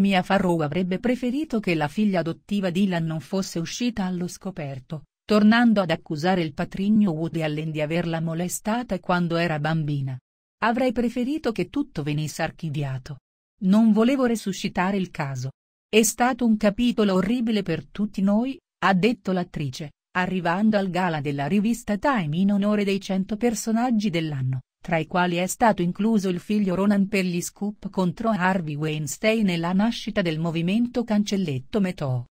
Mia Farrow avrebbe preferito che la figlia adottiva Dylan non fosse uscita allo scoperto, tornando ad accusare il patrigno Woody Allen di averla molestata quando era bambina. Avrei preferito che tutto venisse archiviato. Non volevo resuscitare il caso. È stato un capitolo orribile per tutti noi, ha detto l'attrice, arrivando al gala della rivista Time in onore dei 100 personaggi dell'anno tra i quali è stato incluso il figlio Ronan per gli scoop contro Harvey Weinstein e la nascita del movimento Cancelletto Metò.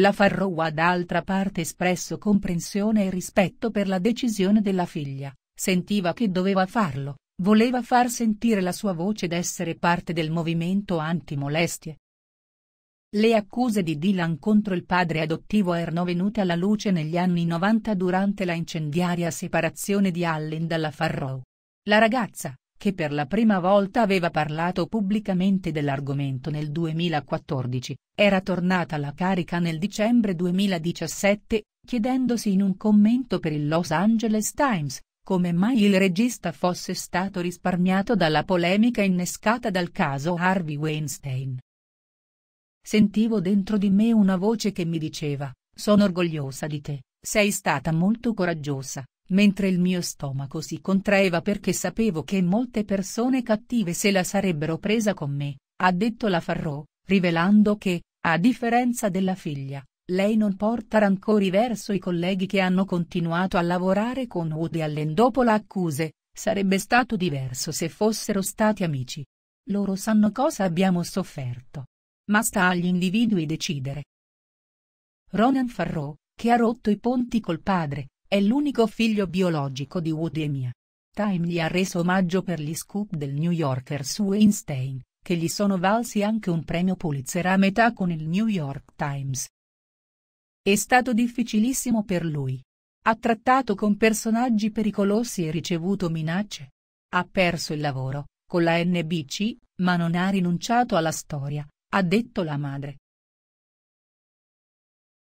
La Farrow ha d'altra parte espresso comprensione e rispetto per la decisione della figlia, sentiva che doveva farlo, voleva far sentire la sua voce ed essere parte del movimento anti-molestie, le accuse di Dylan contro il padre adottivo erano venute alla luce negli anni 90 durante la incendiaria separazione di Allen dalla Farrow. La ragazza, che per la prima volta aveva parlato pubblicamente dell'argomento nel 2014, era tornata alla carica nel dicembre 2017, chiedendosi in un commento per il Los Angeles Times, come mai il regista fosse stato risparmiato dalla polemica innescata dal caso Harvey Weinstein. Sentivo dentro di me una voce che mi diceva, sono orgogliosa di te, sei stata molto coraggiosa, mentre il mio stomaco si contraeva perché sapevo che molte persone cattive se la sarebbero presa con me, ha detto la Farrò, rivelando che, a differenza della figlia, lei non porta rancori verso i colleghi che hanno continuato a lavorare con Woody Allen dopo la accuse, sarebbe stato diverso se fossero stati amici. Loro sanno cosa abbiamo sofferto, ma sta agli individui decidere. Ronan Farrow, che ha rotto i ponti col padre, è l'unico figlio biologico di Woody e Mia. Time gli ha reso omaggio per gli scoop del New Yorker su Einstein, che gli sono valsi anche un premio Pulitzer a metà con il New York Times. È stato difficilissimo per lui. Ha trattato con personaggi pericolosi e ricevuto minacce. Ha perso il lavoro, con la NBC, ma non ha rinunciato alla storia, ha detto la madre